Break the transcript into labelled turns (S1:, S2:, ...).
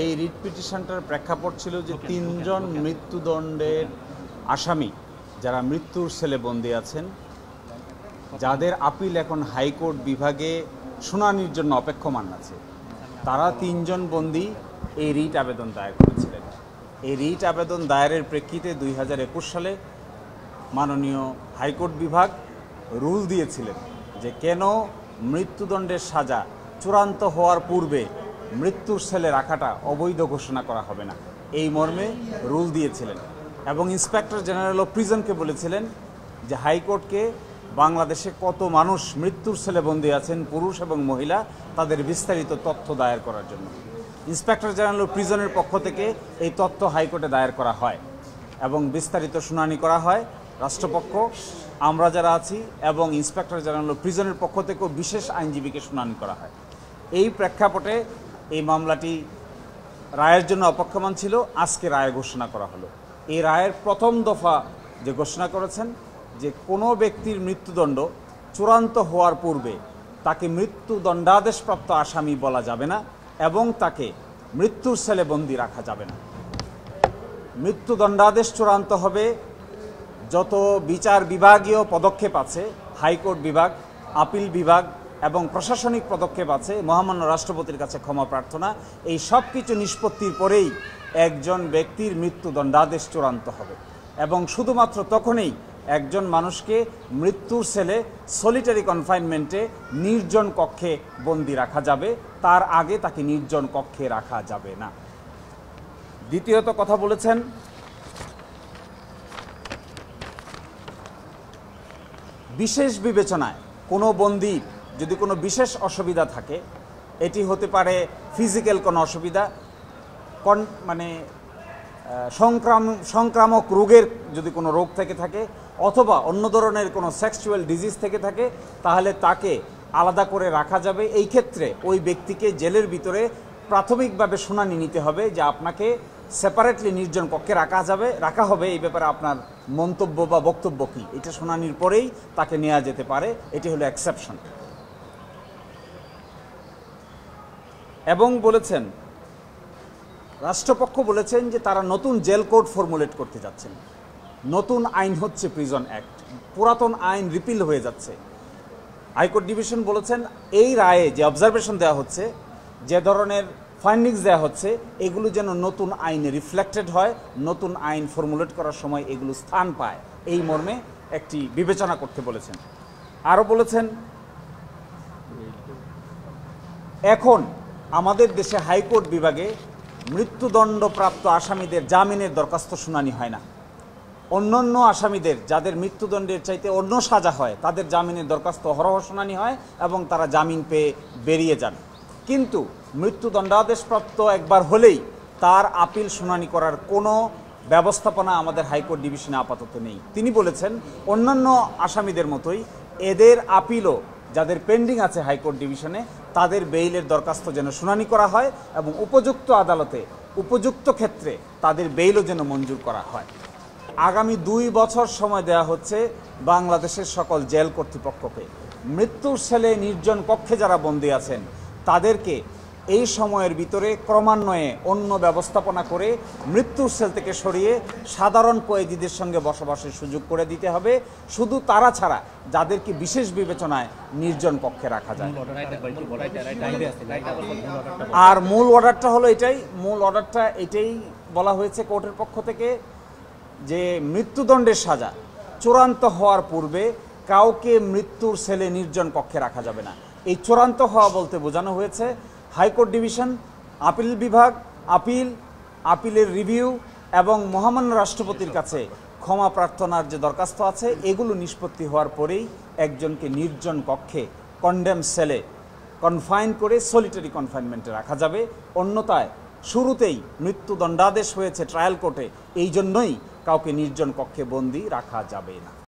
S1: এই রিট পিটিশনটার প্রেক্ষাপট ছিল যে তিনজন মৃত্যুদণ্ডের আসামি যারা মৃত্যুর ছেলে বন্দী আছেন যাদের আপিল এখন হাইকোর্ট বিভাগে শুনানির জন্য অপেক্ষমান আছে তারা তিনজন বন্দি এই রিট আবেদন দায়ের করেছিলেন এই রিট আবেদন দায়েরের প্রেক্ষিতে দুই হাজার একুশ সালে মাননীয় হাইকোর্ট বিভাগ রুল দিয়েছিলেন যে কেন মৃত্যুদণ্ডের সাজা চূড়ান্ত হওয়ার পূর্বে মৃত্যুর সেলে রাখাটা অবৈধ ঘোষণা করা হবে না এই মর্মে রুল দিয়েছিলেন এবং ইন্সপেক্টর জেনারেল অফ প্রিজনকে বলেছিলেন যে হাইকোর্টকে বাংলাদেশে কত মানুষ মৃত্যুর সেলে বন্দী আছেন পুরুষ এবং মহিলা তাদের বিস্তারিত তথ্য দায়ের করার জন্য ইন্সপেক্টর জেনারেল অফ প্রিজনের পক্ষ থেকে এই তথ্য হাইকোর্টে দায়ের করা হয় এবং বিস্তারিত শুনানি করা হয় রাষ্ট্রপক্ষ আমরা যারা আছি এবং ইন্সপেক্টর জেনারেল অফ প্রিজনের পক্ষ থেকেও বিশেষ আইনজীবীকে শুনানি করা হয় এই প্রেক্ষাপটে এই মামলাটি রায়ের জন্য অপেক্ষমান ছিল আজকে রায় ঘোষণা করা হলো এই রায়ের প্রথম দফা যে ঘোষণা করেছেন যে কোনো ব্যক্তির মৃত্যুদণ্ড চূড়ান্ত হওয়ার পূর্বে তাকে মৃত্যুদণ্ডাদেশপ্রাপ্ত আসামি বলা যাবে না এবং তাকে মৃত্যুর সেলে বন্দি রাখা যাবে না মৃত্যুদণ্ডাদেশ চূড়ান্ত হবে যত বিচার বিভাগীয় পদক্ষেপ আছে হাইকোর্ট বিভাগ আপিল বিভাগ এবং প্রশাসনিক পদক্ষেপ আছে মহামান্য রাষ্ট্রপতির কাছে ক্ষমা প্রার্থনা এই সব কিছু নিষ্পত্তির পরেই একজন ব্যক্তির মৃত্যুদণ্ডাদেশ চূড়ান্ত হবে এবং শুধুমাত্র তখনই একজন মানুষকে মৃত্যুর সেলে সলিটারি কনফাইনমেন্টে নির্জন কক্ষে বন্দি রাখা যাবে তার আগে তাকে নির্জন কক্ষে রাখা যাবে না দ্বিতীয়ত কথা বলেছেন বিশেষ বিবেচনায় কোনো বন্দির যদি কোনো বিশেষ অসুবিধা থাকে এটি হতে পারে ফিজিক্যাল কোনো অসুবিধা কন মানে সংক্রাম সংক্রামক রোগের যদি কোনো রোগ থেকে থাকে অথবা অন্য ধরনের কোনো সেক্সুয়াল ডিজিজ থেকে থাকে তাহলে তাকে আলাদা করে রাখা যাবে এই ক্ষেত্রে ওই ব্যক্তিকে জেলের ভিতরে প্রাথমিকভাবে শুনানি নিতে হবে যে আপনাকে সেপারেটলি নির্জন কক্ষে রাখা যাবে রাখা হবে এই ব্যাপারে আপনার মন্তব্য বা বক্তব্য কী এটা শুনানির পরেই তাকে নেওয়া যেতে পারে এটি হলো অ্যাকসেপশন এবং বলেছেন রাষ্ট্রপক্ষ বলেছেন যে তারা নতুন জেল কোড ফর্মুলেট করতে যাচ্ছেন নতুন আইন হচ্ছে প্রিজন অ্যাক্ট পুরাতন আইন রিপিল হয়ে যাচ্ছে হাইকোর্ট ডিভিশন বলেছেন এই রায়ে যে অবজারভেশন দেওয়া হচ্ছে যে ধরনের ফাইন্ডিংস দেওয়া হচ্ছে এগুলো যেন নতুন আইনে রিফ্লেক্টেড হয় নতুন আইন ফর্মুলেট করার সময় এগুলো স্থান পায় এই মর্মে একটি বিবেচনা করতে বলেছেন আরও বলেছেন এখন আমাদের দেশে হাইকোর্ট বিভাগে মৃত্যুদণ্ডপ্রাপ্ত আসামিদের জামিনের দরখাস্ত শুনানি হয় না অন্যান্য আসামিদের যাদের মৃত্যুদণ্ডের চাইতে অন্য সাজা হয় তাদের জামিনের দরখাস্ত হরহ শুনানি হয় এবং তারা জামিন পেয়ে বেরিয়ে যান কিন্তু মৃত্যুদণ্ডাদেশপ্রাপ্ত একবার হলেই তার আপিল শুনানি করার কোনো ব্যবস্থাপনা আমাদের হাইকোর্ট ডিভিশনে আপাতত নেই তিনি বলেছেন অন্যান্য আসামিদের মতোই এদের আপিলও যাদের পেন্ডিং আছে হাইকোর্ট ডিভিশনে তাদের বেইলের দরখাস্ত যেন শুনানি করা হয় এবং উপযুক্ত আদালতে উপযুক্ত ক্ষেত্রে তাদের বেইলও যেন মঞ্জুর করা হয় আগামী দুই বছর সময় দেয়া হচ্ছে বাংলাদেশের সকল জেল কর্তৃপক্ষকে মৃত্যুর সেলে নির্জন কক্ষে যারা বন্দী আছেন তাদেরকে এই সময়ের ভিতরে ক্রমান্বয়ে অন্য ব্যবস্থাপনা করে মৃত্যুর সেল থেকে সরিয়ে সাধারণ কয়েদিদের সঙ্গে বসবাসের সুযোগ করে দিতে হবে শুধু তারা ছাড়া যাদেরকে বিশেষ বিবেচনায় নির্জন পক্ষে রাখা যায় আর মূল অর্ডারটা হলো এটাই মূল অর্ডারটা এটাই বলা হয়েছে কোর্টের পক্ষ থেকে যে মৃত্যুদণ্ডের সাজা চূড়ান্ত হওয়ার পূর্বে কাউকে মৃত্যুর সেলে নির্জন কক্ষে রাখা যাবে না এই চূড়ান্ত হওয়া বলতে বোঝানো হয়েছে হাইকোর্ট ডিভিশন আপিল বিভাগ আপিল আপিলের রিভিউ এবং মহামান্য রাষ্ট্রপতির কাছে ক্ষমা প্রার্থনার যে দরখাস্ত আছে এগুলো নিষ্পত্তি হওয়ার পরেই একজনকে নির্জন কক্ষে কন্ডেম সেলে কনফাইন করে সলিটারি কনফাইনমেন্টে রাখা যাবে অন্যতায় শুরুতেই মৃত্যুদণ্ডাদেশ হয়েছে ট্রায়াল কোর্টে এই জন্যই কাউকে নির্জন কক্ষে বন্দি রাখা যাবে না